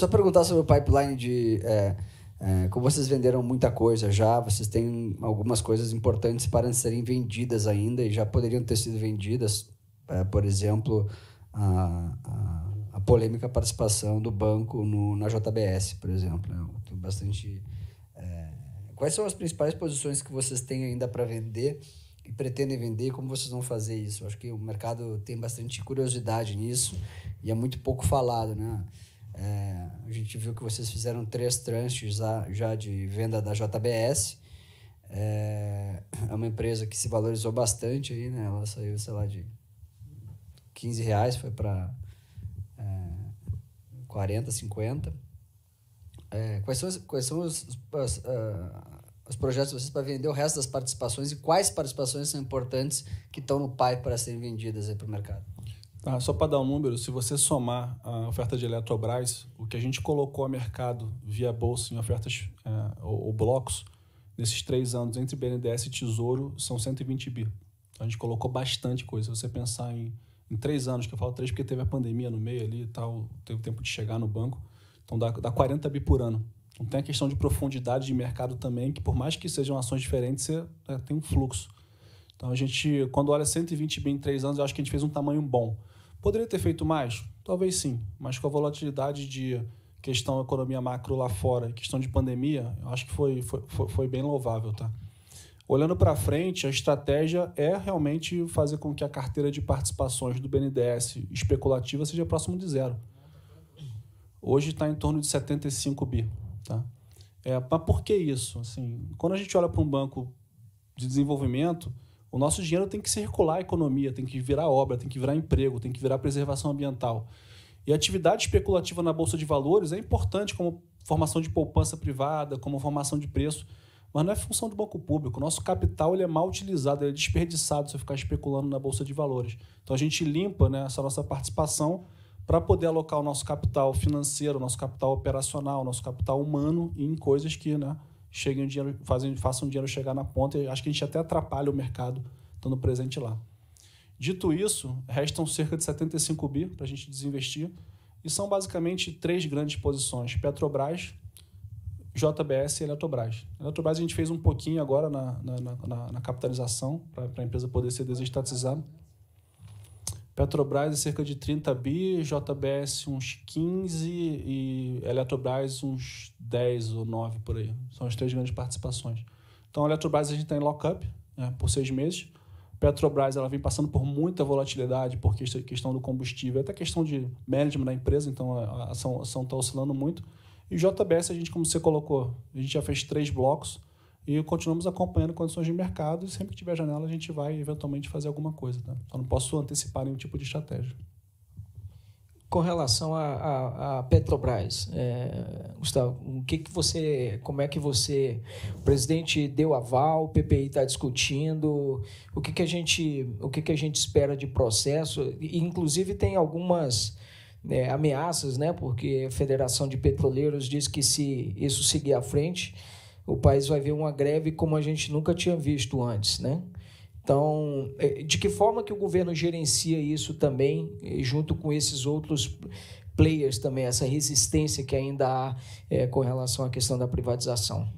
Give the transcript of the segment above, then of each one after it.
Só perguntar sobre o pipeline de. É, é, como vocês venderam muita coisa já, vocês têm algumas coisas importantes para serem vendidas ainda e já poderiam ter sido vendidas. É, por exemplo, a, a, a, polêmica participação do banco no, na JBS, por exemplo. Né? Tem bastante. É, quais são as principais posições que vocês têm ainda para vender e pretendem vender? Como vocês vão fazer isso? Acho que o mercado tem bastante curiosidade nisso e é muito pouco falado, né? É, a gente viu que vocês fizeram três tranches já, já de venda da JBS. É, é, uma empresa que se valorizou bastante aí, né? Ela saiu, sei lá, de 15 reais, foi para é, 40, 50. É, quais são, os, quais são os, os, uh, ah, os projetos de vocês para vender o resto das participações e quais participações são importantes que estão no pai para serem vendidas para o mercado? Ah, só para dar um número, se você somar a oferta de Eletrobras, o que a gente colocou a mercado via bolsa em ofertas é, ou, ou, blocos, nesses três anos entre BNDES e Tesouro, são 120 bi. Então, a gente colocou bastante coisa. Se você pensar em, em três anos, que eu falo três porque teve a pandemia no meio ali e tal, teve tempo de chegar no banco, então dá, dá 40 bi por ano. Então tem a questão de profundidade de mercado também, que por mais que sejam ações diferentes, você é, tem um fluxo. Então a gente, quando olha 120 bi em três anos, eu acho que a gente fez um tamanho bom. Poderia ter feito mais? Talvez sim, mas com a volatilidade de questão economia macro lá fora, questão de pandemia, eu acho que foi, foi, foi bem louvável, tá? Olhando para frente, a estratégia é realmente fazer com que a carteira de participações do BNDES especulativa seja próximo de zero. Hoje está em torno de 75 bi. Tá? É, mas por que isso? Assim, quando a gente olha para um banco de desenvolvimento, o nosso dinheiro tem que circular a economia, tem que virar obra, tem que virar emprego, tem que virar preservação ambiental. E a atividade especulativa na bolsa de valores é importante como formação de poupança privada, como formação de preço, mas não é função do banco público. O nosso capital ele é mal utilizado, ele é desperdiçado se eu ficar especulando na bolsa de valores. Então a gente limpa né, essa nossa participação para poder alocar o nosso capital financeiro, o nosso capital operacional, o nosso capital humano em coisas que né, cheguem o dinheiro, fazem, façam o dinheiro chegar na ponta. E acho que a gente até atrapalha o mercado estando presente lá. Dito isso, restam cerca de 75 bi para a gente desinvestir. E são basicamente três grandes posições: Petrobras, JBS e Eletrobras. Eletrobras a gente fez um pouquinho agora na, na, na, na capitalização, para a empresa poder ser desestatizada. Petrobras é cerca de 30 bi, JBS uns 15 e Eletrobras uns 10 ou 9 por aí. São as três grandes participações. Então, a Eletrobras a gente está em lock-up né, por seis meses. Petrobras ela vem passando por muita volatilidade por questão do combustível, até questão de management da empresa, então a ação está oscilando muito. E JBS, a gente, como você colocou, a gente já fez três blocos. E continuamos acompanhando condições de mercado e sempre que tiver janela a gente vai eventualmente fazer alguma coisa. Tá? Então não posso antecipar nenhum tipo de estratégia. Com relação à Petrobras, é, Gustavo, o que, que você, como é que você, o presidente deu aval, o PPI está discutindo, o que, que a gente, o que, que a gente espera de processo? E, inclusive tem algumas é, ameaças, né? Porque a Federação de Petroleiros diz que se isso seguir à frente o país vai ver uma greve como a gente nunca tinha visto antes, né? Então, é, de que forma que o governo gerencia isso também, junto com esses outros players também, essa resistência que ainda há é, com relação à questão da privatização?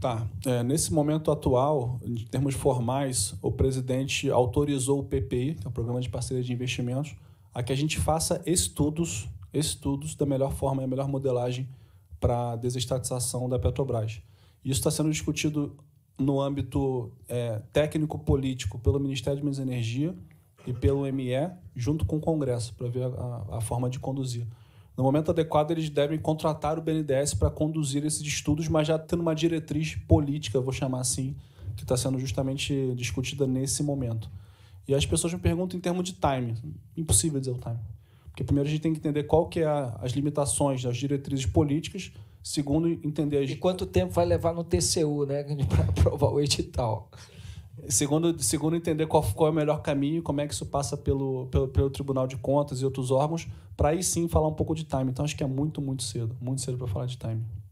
Tá. É, nesse momento atual, em termos formais, o presidente autorizou o PPI, que é o Programa de Parceria de Investimentos, a que a gente faça estudos, estudos da melhor forma e a melhor modelagem para a desestatização da Petrobras. Isso está sendo discutido no âmbito é, técnico-político pelo Ministério de Minas e Energia e pelo ME, junto com o Congresso, para ver a, a, forma de conduzir. No momento adequado, eles devem contratar o BNDES para conduzir esses estudos, mas já tendo uma diretriz política, vou chamar assim, que está sendo justamente discutida nesse momento. E as pessoas me perguntam em termos de time. Impossível dizer o time. Porque primeiro a gente tem que entender qual que é a, as limitações das diretrizes políticas, segundo entender as... E quanto tempo vai levar no TCU, né, para aprovar o edital? Segundo, segundo entender qual, qual é o melhor caminho, como é que isso passa pelo, pelo, pelo Tribunal de Contas e outros órgãos, para aí sim falar um pouco de time. Então acho que é muito, muito cedo, muito cedo para falar de time.